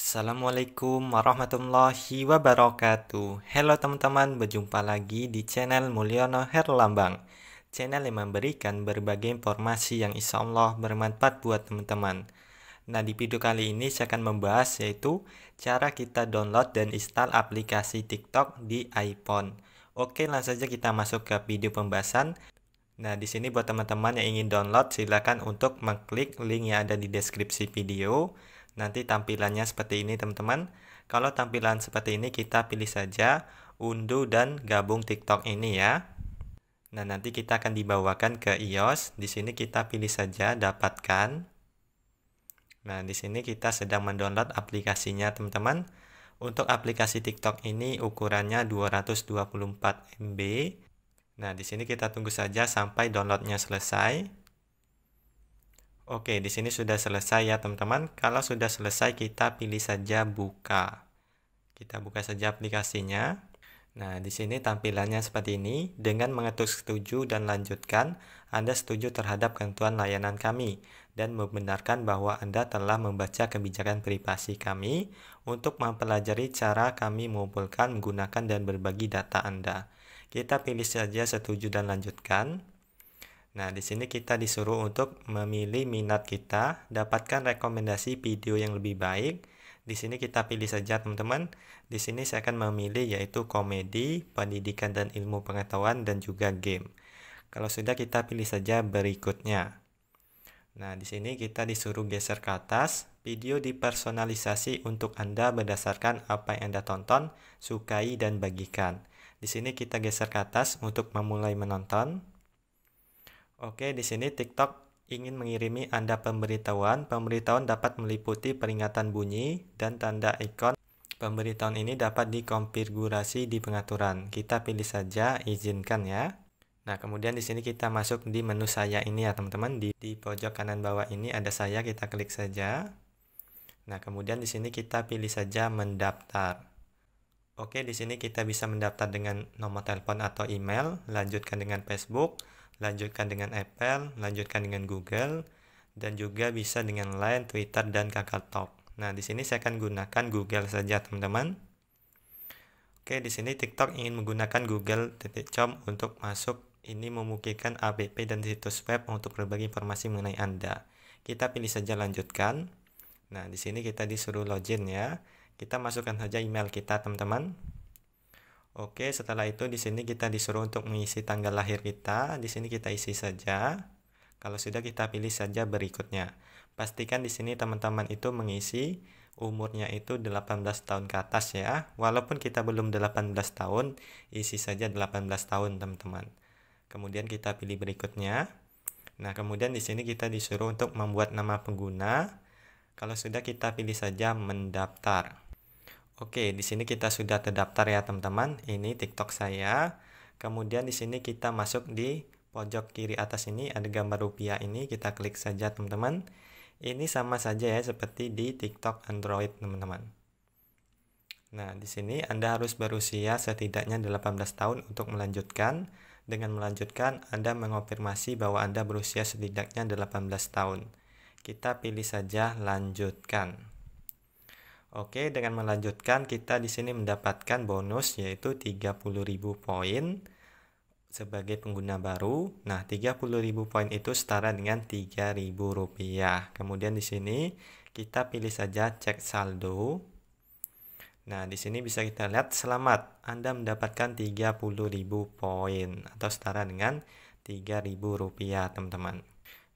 Assalamualaikum warahmatullahi wabarakatuh Halo teman-teman, berjumpa lagi di channel Mulyono Herlambang Channel yang memberikan berbagai informasi yang insya Allah bermanfaat buat teman-teman Nah di video kali ini saya akan membahas yaitu Cara kita download dan install aplikasi TikTok di iPhone Oke langsung saja kita masuk ke video pembahasan Nah, di sini buat teman-teman yang ingin download, silahkan untuk mengklik link yang ada di deskripsi video. Nanti tampilannya seperti ini teman-teman. Kalau tampilan seperti ini kita pilih saja unduh dan gabung TikTok ini ya. Nah, nanti kita akan dibawakan ke iOS. Di sini kita pilih saja dapatkan. Nah, di sini kita sedang mendownload aplikasinya teman-teman. Untuk aplikasi TikTok ini ukurannya 224 MB. Nah, di sini kita tunggu saja sampai downloadnya selesai. Oke, di sini sudah selesai ya teman-teman. Kalau sudah selesai kita pilih saja buka. Kita buka saja aplikasinya. Nah, di sini tampilannya seperti ini. Dengan mengetuk setuju dan lanjutkan, Anda setuju terhadap ketentuan layanan kami dan membenarkan bahwa Anda telah membaca kebijakan privasi kami untuk mempelajari cara kami mengumpulkan, menggunakan, dan berbagi data Anda. Kita pilih saja setuju dan lanjutkan. Nah, di sini kita disuruh untuk memilih minat kita, dapatkan rekomendasi video yang lebih baik. Di sini kita pilih saja teman-teman. Di sini saya akan memilih yaitu komedi, pendidikan dan ilmu pengetahuan dan juga game. Kalau sudah kita pilih saja berikutnya. Nah, di sini kita disuruh geser ke atas. Video dipersonalisasi untuk Anda berdasarkan apa yang Anda tonton, sukai dan bagikan. Di sini kita geser ke atas untuk memulai menonton. Oke, di sini TikTok ingin mengirimi Anda pemberitahuan. Pemberitahuan dapat meliputi peringatan bunyi dan tanda ikon. Pemberitahuan ini dapat dikonfigurasi di pengaturan. Kita pilih saja izinkan ya. Nah, kemudian di sini kita masuk di menu saya ini ya, teman-teman. Di, di pojok kanan bawah ini ada saya, kita klik saja. Nah, kemudian di sini kita pilih saja mendaftar. Oke, di sini kita bisa mendaftar dengan nomor telepon atau email, lanjutkan dengan Facebook, lanjutkan dengan Apple, lanjutkan dengan Google, dan juga bisa dengan Line, Twitter, dan KakaoTalk. Nah, di sini saya akan gunakan Google saja, teman-teman. Oke, di sini TikTok ingin menggunakan google.com untuk masuk ini memungkinkan APP dan situs web untuk berbagi informasi mengenai Anda. Kita pilih saja lanjutkan. Nah, di sini kita disuruh login ya. Kita masukkan saja email kita, teman-teman. Oke, setelah itu di sini kita disuruh untuk mengisi tanggal lahir kita. Di sini kita isi saja. Kalau sudah kita pilih saja berikutnya. Pastikan di sini teman-teman itu mengisi umurnya itu 18 tahun ke atas ya. Walaupun kita belum 18 tahun, isi saja 18 tahun teman-teman. Kemudian kita pilih berikutnya. Nah, kemudian di sini kita disuruh untuk membuat nama pengguna. Kalau sudah kita pilih saja mendaftar. Oke, di sini kita sudah terdaftar ya teman-teman. Ini TikTok saya. Kemudian di sini kita masuk di pojok kiri atas ini ada gambar rupiah ini. Kita klik saja teman-teman. Ini sama saja ya seperti di TikTok Android teman-teman. Nah, di sini Anda harus berusia setidaknya 18 tahun untuk melanjutkan. Dengan melanjutkan, Anda mengonfirmasi bahwa Anda berusia setidaknya 18 tahun. Kita pilih saja lanjutkan. Oke, dengan melanjutkan kita di sini mendapatkan bonus yaitu 30.000 poin sebagai pengguna baru. Nah, 30.000 poin itu setara dengan Rp3.000. Kemudian di sini kita pilih saja cek saldo. Nah, di sini bisa kita lihat selamat Anda mendapatkan 30.000 poin atau setara dengan Rp3.000, teman-teman.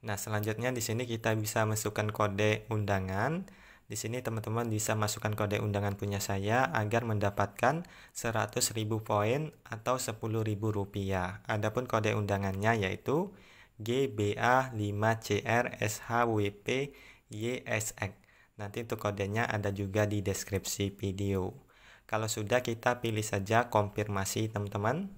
Nah, selanjutnya di sini kita bisa masukkan kode undangan di sini teman-teman bisa masukkan kode undangan punya saya agar mendapatkan 100.000 poin atau 10.000 rupiah. Adapun kode undangannya yaitu gba 5 crshwpysx Nanti untuk kodenya ada juga di deskripsi video. Kalau sudah kita pilih saja konfirmasi teman-teman.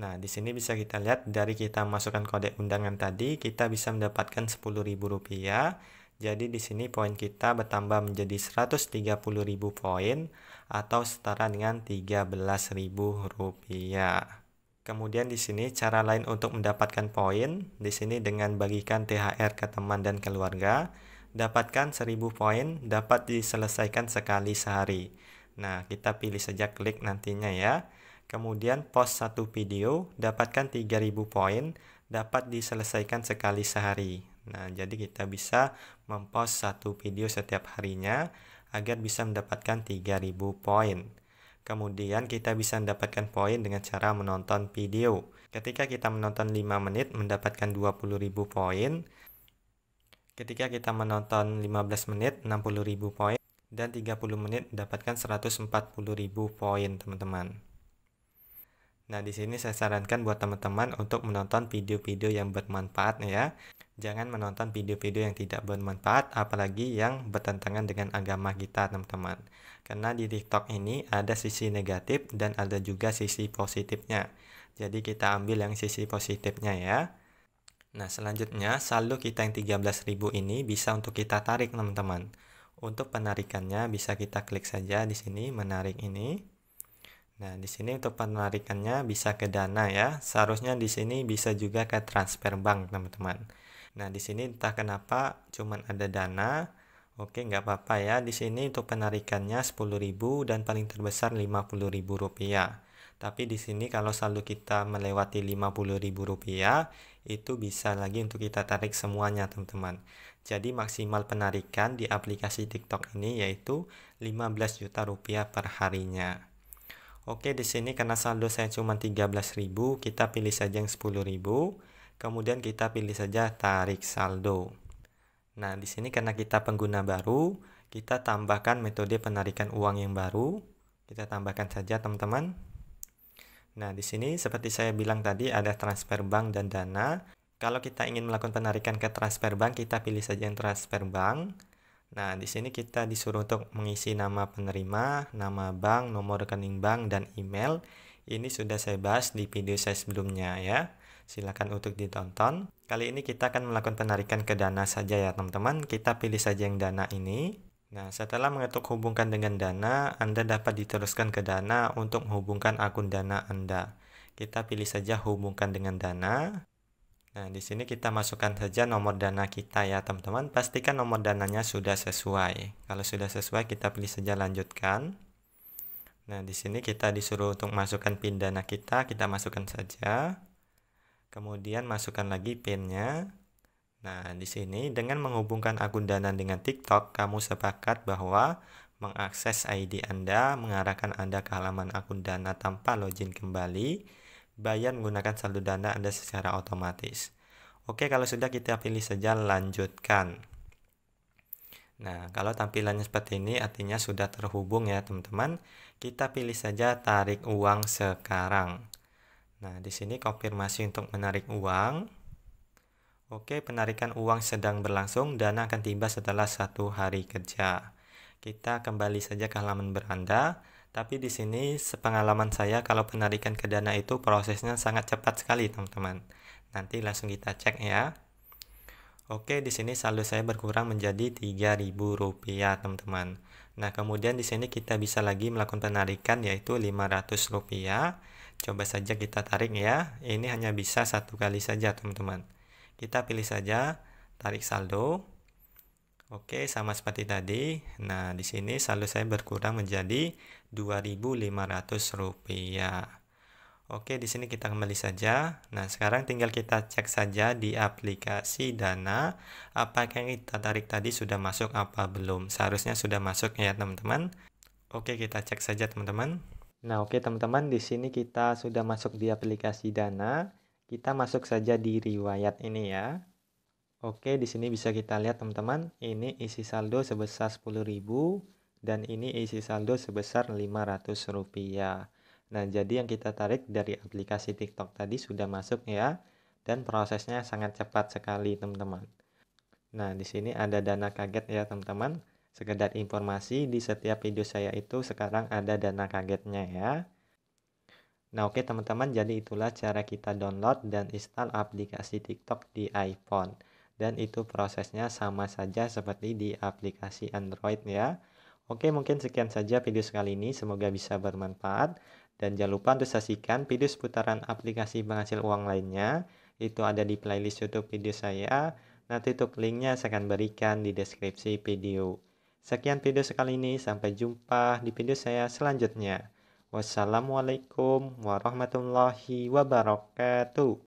Nah, di sini bisa kita lihat dari kita masukkan kode undangan tadi, kita bisa mendapatkan rp rupiah. Jadi di sini poin kita bertambah menjadi 130.000 poin atau setara dengan 13.000 rupiah. Kemudian di sini cara lain untuk mendapatkan poin, di sini dengan bagikan THR ke teman dan keluarga, dapatkan 1000 poin dapat diselesaikan sekali sehari. Nah, kita pilih saja klik nantinya ya. Kemudian post satu video, dapatkan 3000 poin, dapat diselesaikan sekali sehari. Nah, jadi kita bisa mempost satu video setiap harinya agar bisa mendapatkan 3000 poin. Kemudian kita bisa mendapatkan poin dengan cara menonton video. Ketika kita menonton 5 menit mendapatkan 20.000 poin. Ketika kita menonton 15 menit 60.000 poin dan 30 menit mendapatkan 140.000 poin, teman-teman. Nah, di sini saya sarankan buat teman-teman untuk menonton video-video yang bermanfaat ya. Jangan menonton video-video yang tidak bermanfaat, apalagi yang bertentangan dengan agama kita, teman-teman. Karena di TikTok ini ada sisi negatif dan ada juga sisi positifnya. Jadi kita ambil yang sisi positifnya ya. Nah, selanjutnya saldo kita yang 13.000 ini bisa untuk kita tarik, teman-teman. Untuk penarikannya bisa kita klik saja di sini menarik ini. Nah, di sini untuk penarikannya bisa ke Dana ya. Seharusnya di sini bisa juga ke transfer bank, teman-teman. Nah, di sini entah kenapa cuman ada dana. Oke, nggak apa-apa ya. Di sini untuk penarikannya 10.000 dan paling terbesar Rp50.000. Tapi di sini kalau saldo kita melewati Rp50.000, itu bisa lagi untuk kita tarik semuanya, teman-teman. Jadi maksimal penarikan di aplikasi TikTok ini yaitu rp juta per harinya. Oke, di sini karena saldo saya cuma rp 13.000, kita pilih saja yang 10.000 Kemudian kita pilih saja tarik saldo. Nah, di sini karena kita pengguna baru, kita tambahkan metode penarikan uang yang baru. Kita tambahkan saja, teman-teman. Nah, di sini seperti saya bilang tadi ada transfer bank dan dana. Kalau kita ingin melakukan penarikan ke transfer bank, kita pilih saja yang transfer bank. Nah, di sini kita disuruh untuk mengisi nama penerima, nama bank, nomor rekening bank, dan email. Ini sudah saya bahas di video saya sebelumnya ya. Silakan untuk ditonton. Kali ini kita akan melakukan penarikan ke dana saja ya teman-teman. Kita pilih saja yang dana ini. Nah, setelah mengetuk hubungkan dengan dana, Anda dapat diteruskan ke dana untuk menghubungkan akun dana Anda. Kita pilih saja hubungkan dengan dana. Nah, di sini kita masukkan saja nomor dana kita ya, teman-teman. Pastikan nomor dananya sudah sesuai. Kalau sudah sesuai, kita pilih saja lanjutkan. Nah, di sini kita disuruh untuk masukkan PIN dana kita, kita masukkan saja. Kemudian masukkan lagi pinnya. Nah, di sini dengan menghubungkan akun Dana dengan TikTok, kamu sepakat bahwa mengakses ID Anda mengarahkan Anda ke halaman akun Dana tanpa login kembali, bayar menggunakan saldo Dana Anda secara otomatis. Oke, kalau sudah kita pilih saja lanjutkan. Nah, kalau tampilannya seperti ini artinya sudah terhubung ya, teman-teman. Kita pilih saja tarik uang sekarang. Nah, di sini konfirmasi untuk menarik uang. Oke, penarikan uang sedang berlangsung, dana akan tiba setelah satu hari kerja. Kita kembali saja ke halaman beranda, tapi di sini sepengalaman saya kalau penarikan ke dana itu prosesnya sangat cepat sekali, teman-teman. Nanti langsung kita cek ya. Oke, di sini saldo saya berkurang menjadi Rp3.000, teman-teman. Nah, kemudian di sini kita bisa lagi melakukan penarikan yaitu Rp500. Coba saja kita tarik ya. Ini hanya bisa satu kali saja, teman-teman. Kita pilih saja tarik saldo. Oke, sama seperti tadi. Nah, di sini saldo saya berkurang menjadi Rp2.500. Oke, di sini kita kembali saja. Nah, sekarang tinggal kita cek saja di aplikasi Dana apakah yang kita tarik tadi sudah masuk apa belum. Seharusnya sudah masuk ya, teman-teman. Oke, kita cek saja, teman-teman. Nah, oke teman-teman, di sini kita sudah masuk di aplikasi Dana. Kita masuk saja di riwayat ini ya. Oke, di sini bisa kita lihat teman-teman, ini isi saldo sebesar 10.000 dan ini isi saldo sebesar 500 rupiah. Nah, jadi yang kita tarik dari aplikasi TikTok tadi sudah masuk ya, dan prosesnya sangat cepat sekali, teman-teman. Nah, di sini ada dana kaget ya, teman-teman. Sekedar informasi, di setiap video saya itu sekarang ada dana kagetnya ya. Nah, oke teman-teman, jadi itulah cara kita download dan install aplikasi TikTok di iPhone. Dan itu prosesnya sama saja seperti di aplikasi Android ya. Oke, mungkin sekian saja video kali ini. Semoga bisa bermanfaat. Dan jangan lupa untuk saksikan video seputaran aplikasi penghasil uang lainnya. Itu ada di playlist YouTube video saya. Nanti untuk linknya saya akan berikan di deskripsi video. Sekian video sekali ini, sampai jumpa di video saya selanjutnya. Wassalamualaikum warahmatullahi wabarakatuh.